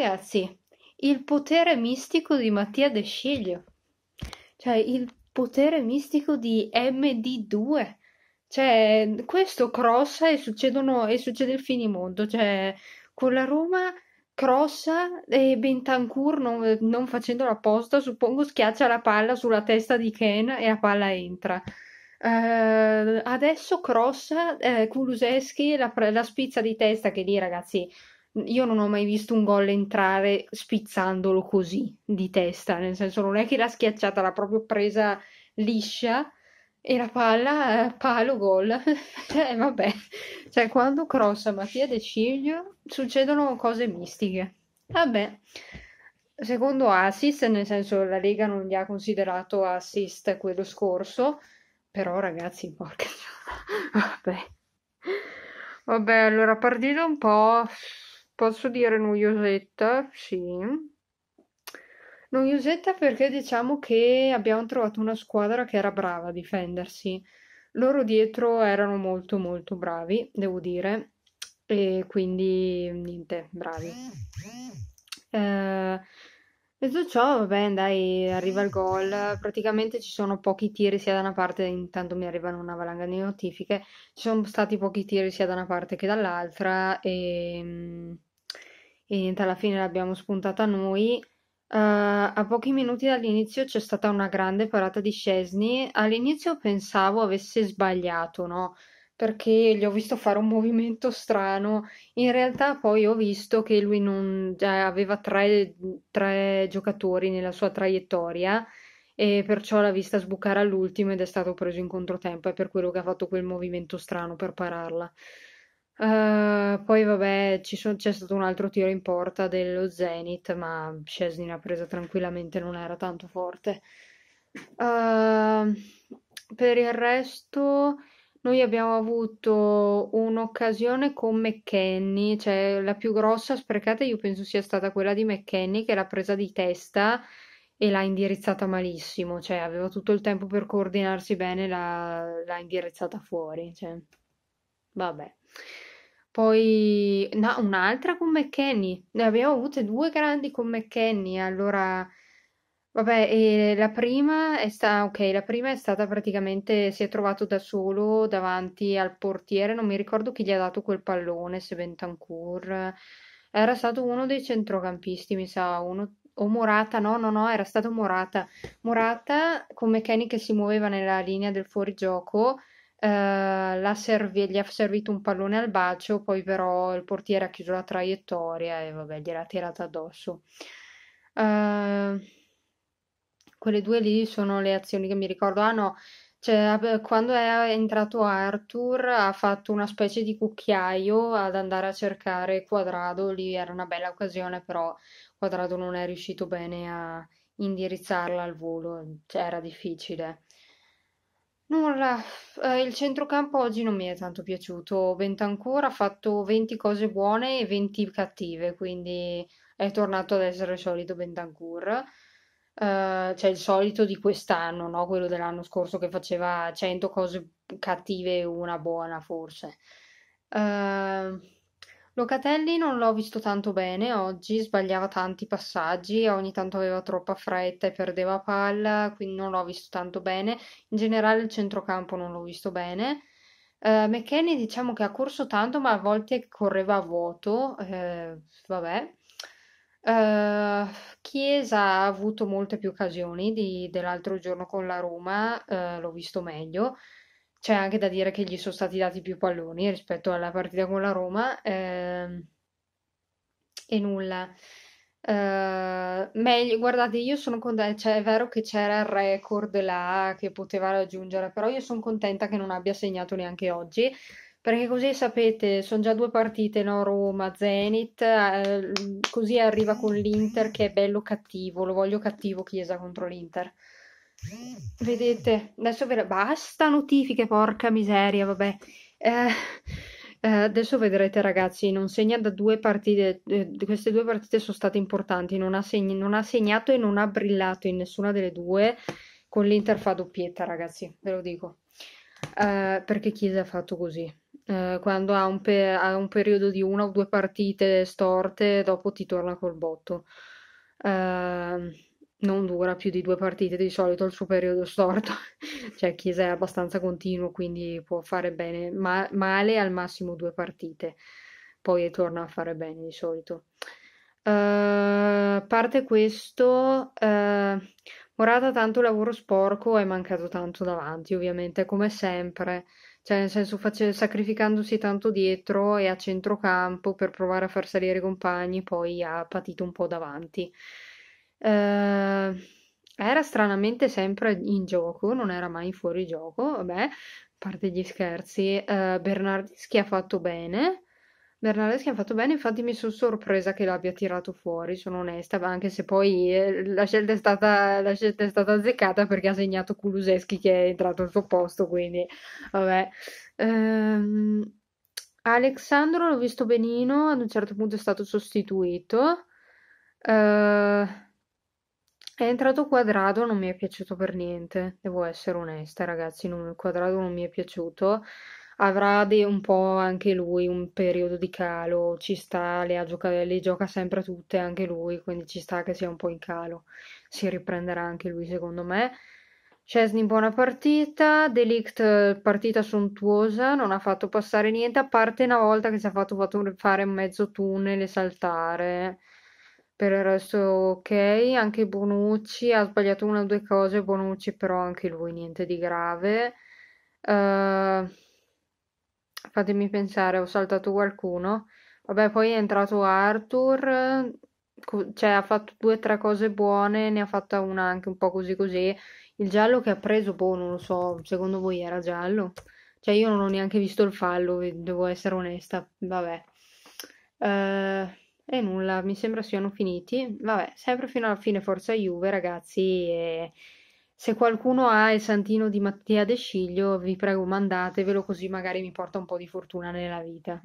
ragazzi, il potere mistico di Mattia De Sciglio, cioè il potere mistico di MD2. Cioè, questo crossa e, succedono, e succede il finimondo. Cioè, con la Roma crossa e Bentancur, non, non facendo la posta, suppongo schiaccia la palla sulla testa di Ken e la palla entra. Uh, adesso crossa eh, Kuluseschi la, la, spizza di testa che lì ragazzi io non ho mai visto un gol entrare spizzandolo così di testa, nel senso non è che l'ha schiacciata, l'ha proprio presa liscia e la palla, palo, gol. eh, vabbè, cioè quando crossa Mattia De Ciglio succedono cose mistiche. Vabbè, secondo assist, nel senso la Lega non gli ha considerato assist quello scorso, però ragazzi, porca... vabbè. Vabbè, allora partito un po'... Posso dire noiosetta? Sì. Noiosetta perché diciamo che abbiamo trovato una squadra che era brava a difendersi. Loro dietro erano molto molto bravi, devo dire, e quindi niente, bravi. Eh, detto ciò, vabbè, dai, arriva il gol. Praticamente ci sono pochi tiri sia da una parte, intanto mi arrivano una valanga di notifiche. Ci sono stati pochi tiri sia da una parte che dall'altra. E ehm, e niente, alla fine l'abbiamo spuntata noi. Uh, a pochi minuti dall'inizio c'è stata una grande parata di Chesney. All'inizio pensavo avesse sbagliato, no? Perché gli ho visto fare un movimento strano. In realtà poi ho visto che lui non, aveva tre, tre giocatori nella sua traiettoria e perciò l'ha vista sbucare all'ultimo ed è stato preso in controtempo. È per quello che ha fatto quel movimento strano per pararla. Eh, poi vabbè, ci son- c'è stato un altro tiro in porta dello Zenith, ma Szczesny l'ha presa tranquillamente, non era tanto forte. Uh, per il resto, noi abbiamo avuto un'occasione con McKenny, cioè la più grossa sprecata io penso sia stata quella di McKenny che l'ha presa di testa e l'ha indirizzata malissimo, cioè aveva tutto il tempo per coordinarsi bene, l'ha, l'ha indirizzata fuori. Cioè. Vabbè. Poi no, un'altra con McKenny. Ne abbiamo avute due grandi con McKenny, allora vabbè, e la prima è sta ok, la prima è stata praticamente si è trovato da solo davanti al portiere, non mi ricordo chi gli ha dato quel pallone, se Bentancur era stato uno dei centrocampisti, mi sa, uno o Morata, no, no, no, era stato Morata. Morata con McKenny che si muoveva nella linea del fuorigioco eh, serv- gli ha servito un pallone al bacio, poi però il portiere ha chiuso la traiettoria e vabbè, gliel'ha tirata addosso. Eh, quelle due lì sono le azioni che mi ricordo. Ah no, cioè, quando è entrato Arthur ha fatto una specie di cucchiaio ad andare a cercare Quadrado, lì era una bella occasione, però Quadrado non è riuscito bene a indirizzarla al volo, cioè, era difficile. Nulla, eh, il centrocampo oggi non mi è tanto piaciuto. Bentancur ha fatto 20 cose buone e 20 cattive, quindi è tornato ad essere il solito Bentancur. Uh, cioè il solito di quest'anno, no? quello dell'anno scorso che faceva 100 cose cattive e una buona forse. Uh, Locatelli non l'ho visto tanto bene oggi, sbagliava tanti passaggi, ogni tanto aveva troppa fretta e perdeva palla, quindi non l'ho visto tanto bene. In generale il centrocampo non l'ho visto bene. Uh, eh, McKinney diciamo che ha corso tanto, ma a volte correva a vuoto, eh, vabbè. Uh, Chiesa ha avuto molte più occasioni dell'altro giorno con la Roma, uh, l'ho visto meglio c'è anche da dire che gli sono stati dati più palloni rispetto alla partita con la Roma ehm, e nulla. Uh, meglio, guardate, io sono contenta, cioè è vero che c'era il record là che poteva raggiungere, però io sono contenta che non abbia segnato neanche oggi, perché così sapete, sono già due partite, no? Roma, Zenit, eh, così arriva con l'Inter che è bello cattivo, lo voglio cattivo Chiesa contro l'Inter. Vedete, adesso ve la... basta notifiche, porca miseria, vabbè. Eh, eh, adesso vedrete ragazzi, non segna da due partite, eh, queste due partite sono state importanti, non ha, seg... non ha segnato e non ha brillato in nessuna delle due, con l'Inter fa doppietta ragazzi, ve lo dico. Uh, perché Chiesa ha fatto così. Uh, quando ha un, pe- ha un, periodo di una o due partite storte, dopo ti torna col botto. Ehm non dura più di due partite di solito il suo periodo storto, cioè Chiesa è abbastanza continuo, quindi può fare bene, ma- male al massimo due partite, poi torna a fare bene di solito. Eh, a parte questo, uh, Morata tanto lavoro sporco è mancato tanto davanti, ovviamente, come sempre, cioè nel senso sacrificandosi tanto dietro e a centrocampo per provare a far salire i compagni, poi ha patito un po' davanti. Ehm, era stranamente sempre in gioco, non era mai fuori gioco, vabbè, a parte gli scherzi. Eh, Bernardeschi ha fatto bene. Bernardeschi ha fatto bene, infatti mi sono sorpresa che l'abbia tirato fuori, sono onesta, anche se poi eh, la, scelta stata, la scelta è stata, azzeccata perché ha segnato Kuluseschi che è entrato al suo posto, quindi vabbè. Ehm, Alexandro l'ho visto benino, ad un certo punto è stato sostituito. Ehm, è entrato quadrato, non mi è piaciuto per niente, devo essere onesta ragazzi, non, quadrato non mi è piaciuto. Avrà de- un po' anche lui un periodo di calo, ci sta, le, gioca- le gioca sempre tutte anche lui, quindi ci sta che sia un po' in calo. Si riprenderà anche lui secondo me. Cesny buona partita, Delict partita sontuosa, non ha fatto passare niente, a parte una volta che si è fatto, fatto fare mezzo tunnel e saltare. Per il resto ok, anche Bonucci ha sbagliato una o due cose, Bonucci però anche lui niente di grave. Uh, fatemi pensare, ho saltato qualcuno. Vabbè, poi è entrato Arthur, cioè ha fatto due o tre cose buone, ne ha fatta una anche un po' così così. Il giallo che ha preso, boh, non lo so, secondo voi era giallo? Cioè io non ho neanche visto il fallo, devo essere onesta, vabbè. Uh, e nulla, mi sembra siano finiti. Vabbè, sempre fino alla fine Forza Juve, ragazzi. E se qualcuno ha il santino di Mattia De Sciglio, vi prego mandatevelo così magari mi porta un po' di fortuna nella vita.